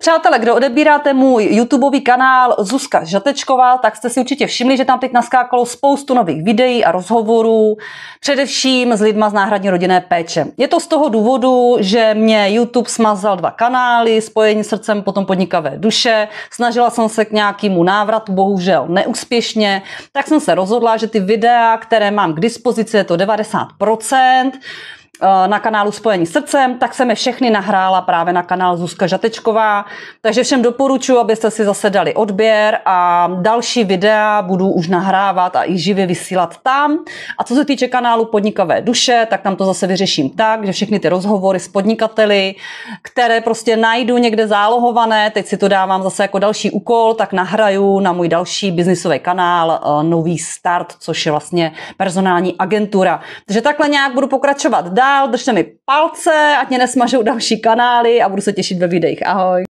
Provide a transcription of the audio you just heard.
Přátelé, kdo odebíráte můj YouTubeový kanál Zuzka Žatečková, tak jste si určitě všimli, že tam teď naskákalo spoustu nových videí a rozhovorů, především s lidma z náhradní rodinné péče. Je to z toho důvodu, že mě YouTube smazal dva kanály, spojení srdcem potom podnikavé duše, snažila jsem se k nějakému návratu, bohužel neúspěšně, tak jsem se rozhodla, že ty videa, které mám k dispozici, je to 90%, Eh, na kanálu Spojení srdcem, tak jsem je všechny nahrála právě na kanál Zuzka Žatečková. Takže všem doporučuji, abyste si zase dali odběr a další videa budu už nahrávat a i živě vysílat tam. A co se týče kanálu Podnikavé duše, tak tam to zase vyřeším tak, že všechny ty rozhovory s podnikateli, které prostě najdu někde zálohované, teď si to dávám zase jako další úkol, tak nahraju na můj další biznisový kanál eh, Nový start, což je vlastně personální agentura. Takže takhle nějak budu pokračovat dál dál, držte mi palce, ať mě nesmažou další kanály a budu se těšit ve videích. Ahoj.